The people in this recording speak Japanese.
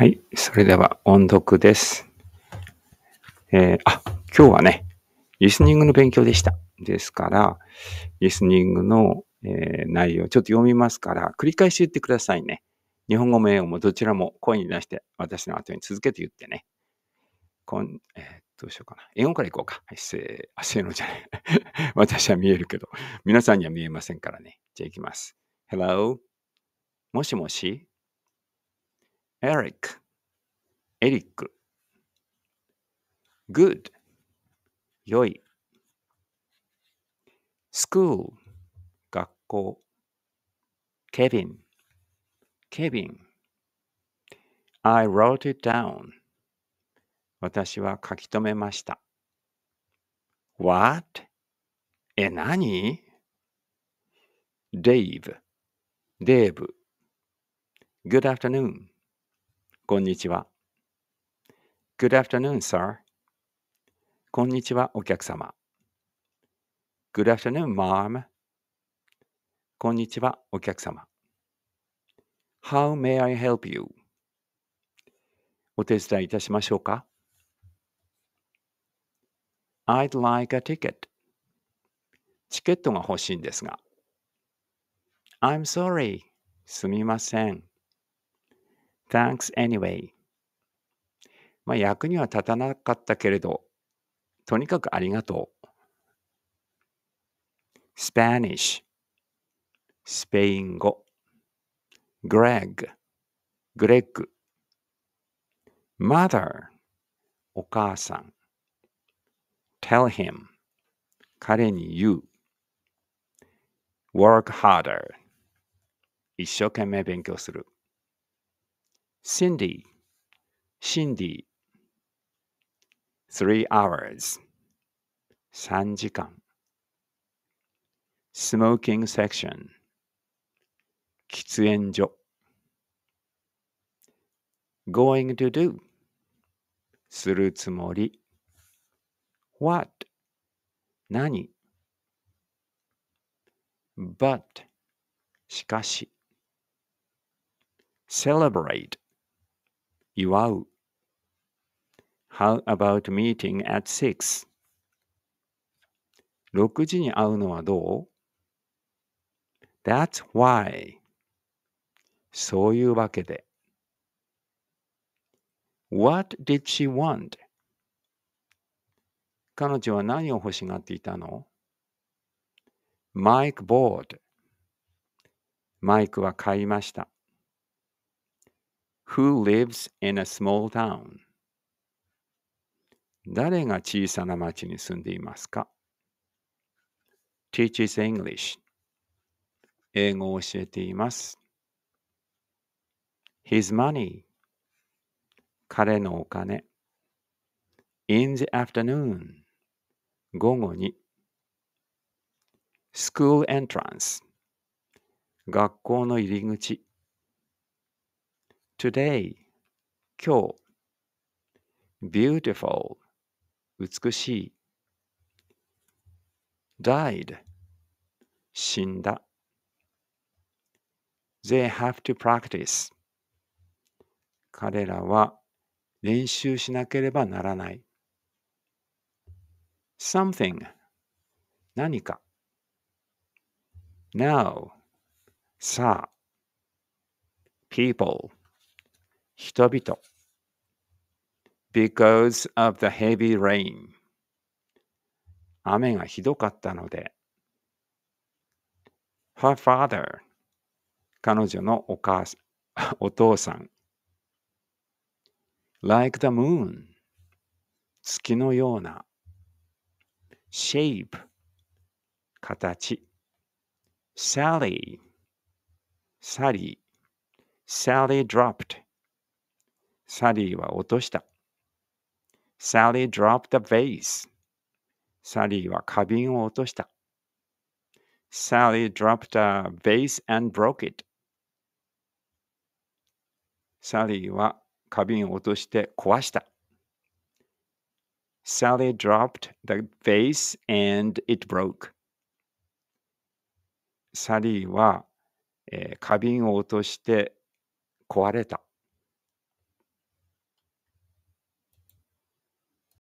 はい。それでは音読です。えー、あ、今日はね、リスニングの勉強でした。ですから、リスニングの、えー、内容ちょっと読みますから、繰り返し言ってくださいね。日本語も英語もどちらも声に出して私の後に続けて言ってね。こんえー、どうしようかな。英語からいこうか。せー、せーのじゃない。私は見えるけど、皆さんには見えませんからね。じゃあ行きます。Hello? もしもしエリック、エリック。good, 良い。school, 学校。ケビン、ケビン。I wrote it down. 私は書き留めました。What? え、何デイブ、デーブ。Good afternoon. こんにちは。Good afternoon, sir. こんにちは、お客様。Good afternoon, m a a m こんにちは、お客様。How may I help you? お手伝いいたしましょうか ?I'd like a ticket. チケットが欲しいんですが。I'm sorry. すみません。Thanks anyway. まあ、役には立たなかったけれど、とにかくありがとう。Spanish スペイン語 Greg グレッグ Mother お母さん Tell him 彼に言う Work harder 一生懸命勉強する Cindy, Cindy. Three hours. 3時間。Smoking section. 喫煙所。Going to do. するつもり。What? 何 ?But しかし Celebrate 祝う How about meeting at 6? 6時に会うのはどう ?That's why. そういうわけで。What did she want? 彼女は何を欲しがっていたの ?Mike bought. マイクは買いました。Who lives in a small town? 誰が小さな町に住んでいますか ?teaches English 英語を教えています。His money 彼のお金 In the afternoon 午後に School entrance 学校の入り口 today 今日 beautiful 美しい died 死んだ they have to practice 彼らは練習しなければならない something 何か now さあ people 人々 because of the heavy rain 雨がひどかったので her father 彼女のお母さんお父さん like the moon 月のような shape 形 Sally Sally Sally dropped サリーは落とした。サリー dropped the vase. サリーは花瓶を落とした。サリー dropped a vase and broke it. サリーは花瓶を落として壊した。サリー dropped the vase and it broke. サリーは、えー、花瓶を落として壊れた。